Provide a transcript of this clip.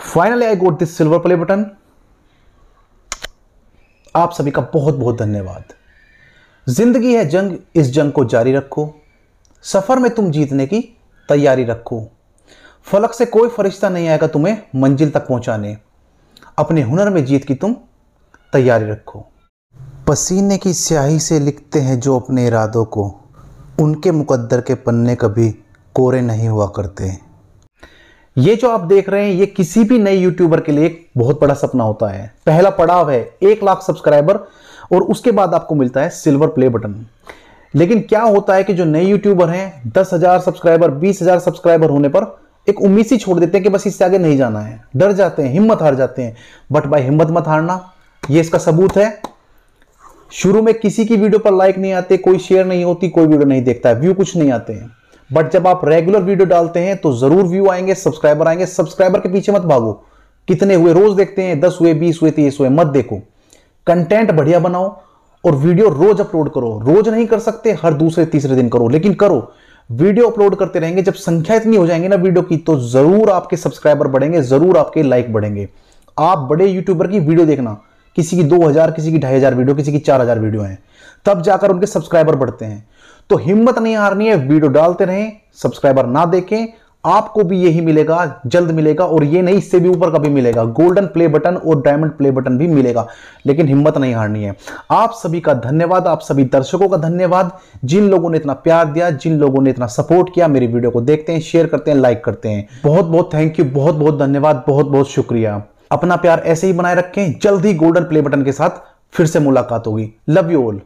finally I got this silver play button आप सभी का बहुत बहुत धन्यवाद जिंदगी है जंग इस जंग को जारी रखो सफर में तुम जीतने की तैयारी रखो फलक से कोई फरिश्ता नहीं आएगा तुम्हें मंजिल तक पहुंचाने अपने हुनर में जीत की तुम तैयारी रखो पसीने की स्याही से लिखते हैं जो अपने इरादों को उनके मुकद्दर के पन्ने कभी कोरे नहीं हुआ करते ये जो आप देख रहे हैं ये किसी भी नए यूट्यूबर के लिए एक बहुत बड़ा सपना होता है पहला पड़ाव है एक लाख सब्सक्राइबर और उसके बाद आपको मिलता है सिल्वर प्ले बटन लेकिन क्या होता है कि जो नए यूट्यूबर हैं दस हजार सब्सक्राइबर बीस हजार सब्सक्राइबर होने पर एक उम्मीद सी छोड़ देते हैं कि बस इससे आगे नहीं जाना है डर जाते हैं हिम्मत हार जाते हैं बट बाय हिम्मत मत हारना ये इसका सबूत है शुरू में किसी की वीडियो पर लाइक नहीं आते कोई शेयर नहीं होती कोई वीडियो नहीं देखता है व्यू कुछ नहीं आते हैं बट जब आप रेगुलर वीडियो डालते हैं तो जरूर व्यू आएंगे सब्सक्राइबर आएंगे सब्सक्राइबर के पीछे मत भागो कितने हुए रोज देखते हैं दस हुए बीस हुए तीस हुए मत देखो कंटेंट बढ़िया बनाओ और वीडियो रोज अपलोड करो रोज नहीं कर सकते हर दूसरे तीसरे दिन करो लेकिन करो वीडियो अपलोड करते रहेंगे जब संख्या इतनी हो जाएंगे ना वीडियो की तो जरूर आपके सब्सक्राइबर बढ़ेंगे जरूर आपके लाइक बढ़ेंगे आप बड़े यूट्यूबर की वीडियो देखना किसी की दो हजार किसी की ढाई हजार वीडियो किसी की चार हजार वीडियो है तब जाकर उनके सब्सक्राइबर बढ़ते हैं तो हिम्मत नहीं हारनी है वीडियो डालते रहें सब्सक्राइबर ना देखें आपको भी यही मिलेगा जल्द मिलेगा और ये नहीं इससे भी ऊपर का भी मिलेगा गोल्डन प्ले बटन और डायमंड प्ले बटन भी मिलेगा लेकिन हिम्मत नहीं हारनी है आप सभी का धन्यवाद आप सभी दर्शकों का धन्यवाद जिन लोगों ने इतना प्यार दिया जिन लोगों ने इतना सपोर्ट किया मेरी वीडियो को देखते हैं शेयर करते हैं लाइक करते हैं बहुत बहुत थैंक यू बहुत बहुत धन्यवाद बहुत बहुत शुक्रिया अपना प्यार ऐसे ही बनाए रखें जल्द ही गोल्डन प्ले बटन के साथ फिर से मुलाकात होगी लव यू ऑल